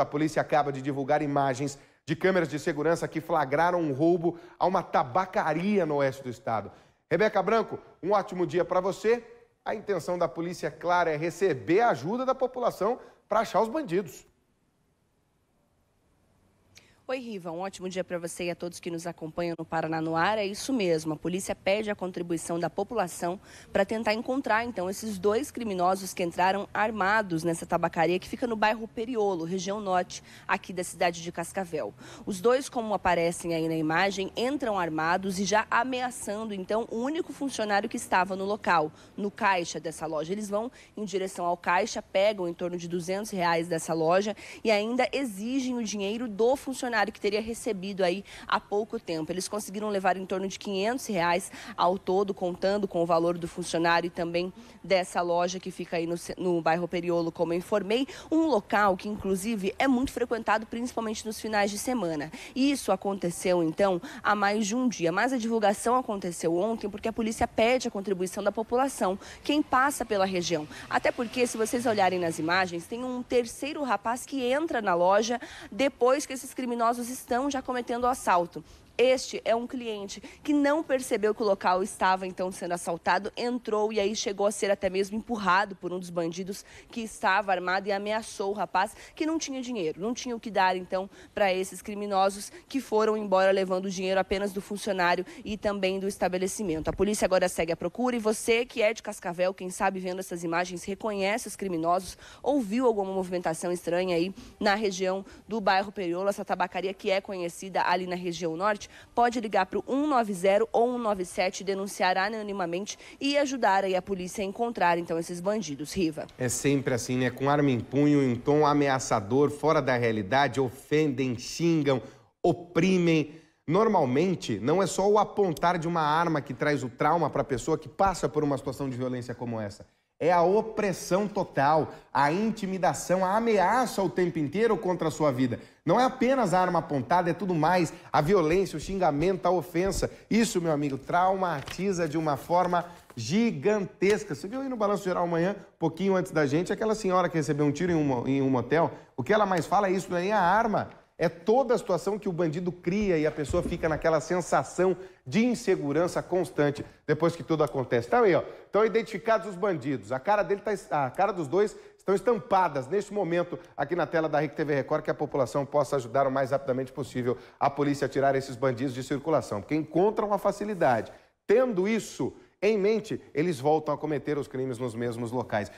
A polícia acaba de divulgar imagens de câmeras de segurança que flagraram um roubo a uma tabacaria no oeste do estado. Rebeca Branco, um ótimo dia para você. A intenção da polícia, é clara, é receber a ajuda da população para achar os bandidos. Oi, Riva, um ótimo dia para você e a todos que nos acompanham no Paraná no Ar. É isso mesmo, a polícia pede a contribuição da população para tentar encontrar, então, esses dois criminosos que entraram armados nessa tabacaria que fica no bairro Periolo, região norte, aqui da cidade de Cascavel. Os dois, como aparecem aí na imagem, entram armados e já ameaçando, então, o único funcionário que estava no local, no caixa dessa loja. Eles vão em direção ao caixa, pegam em torno de 200 reais dessa loja e ainda exigem o dinheiro do funcionário que teria recebido aí há pouco tempo. Eles conseguiram levar em torno de 500 reais ao todo, contando com o valor do funcionário e também dessa loja que fica aí no, no bairro Periolo, como eu informei, um local que inclusive é muito frequentado principalmente nos finais de semana. Isso aconteceu então há mais de um dia, mas a divulgação aconteceu ontem porque a polícia pede a contribuição da população, quem passa pela região. Até porque se vocês olharem nas imagens, tem um terceiro rapaz que entra na loja depois que esses criminosos criminosos estão já cometendo o assalto. Este é um cliente que não percebeu que o local estava então sendo assaltado, entrou e aí chegou a ser até mesmo empurrado por um dos bandidos que estava armado e ameaçou o rapaz que não tinha dinheiro, não tinha o que dar então para esses criminosos que foram embora levando o dinheiro apenas do funcionário e também do estabelecimento. A polícia agora segue a procura e você que é de Cascavel, quem sabe vendo essas imagens, reconhece os criminosos ouviu alguma movimentação estranha aí na região do bairro Periolo, essa tabacaria que é conhecida ali na região norte pode ligar para o 190 ou 197, denunciar anonimamente e ajudar aí a polícia a encontrar então esses bandidos. Riva. É sempre assim, né? Com arma em punho, em tom ameaçador, fora da realidade, ofendem, xingam, oprimem. Normalmente, não é só o apontar de uma arma que traz o trauma para a pessoa que passa por uma situação de violência como essa é a opressão total, a intimidação, a ameaça o tempo inteiro contra a sua vida. Não é apenas a arma apontada, é tudo mais, a violência, o xingamento, a ofensa. Isso, meu amigo, traumatiza de uma forma gigantesca. Você viu aí no Balanço Geral amanhã, pouquinho antes da gente, aquela senhora que recebeu um tiro em um, em um motel, o que ela mais fala é isso, não é a arma é toda a situação que o bandido cria e a pessoa fica naquela sensação de insegurança constante depois que tudo acontece. Tá aí, ó. Estão identificados os bandidos. A cara dele tá, a cara dos dois estão estampadas neste momento aqui na tela da RIC TV Record que a população possa ajudar o mais rapidamente possível a polícia a tirar esses bandidos de circulação, porque encontram a facilidade. Tendo isso em mente, eles voltam a cometer os crimes nos mesmos locais.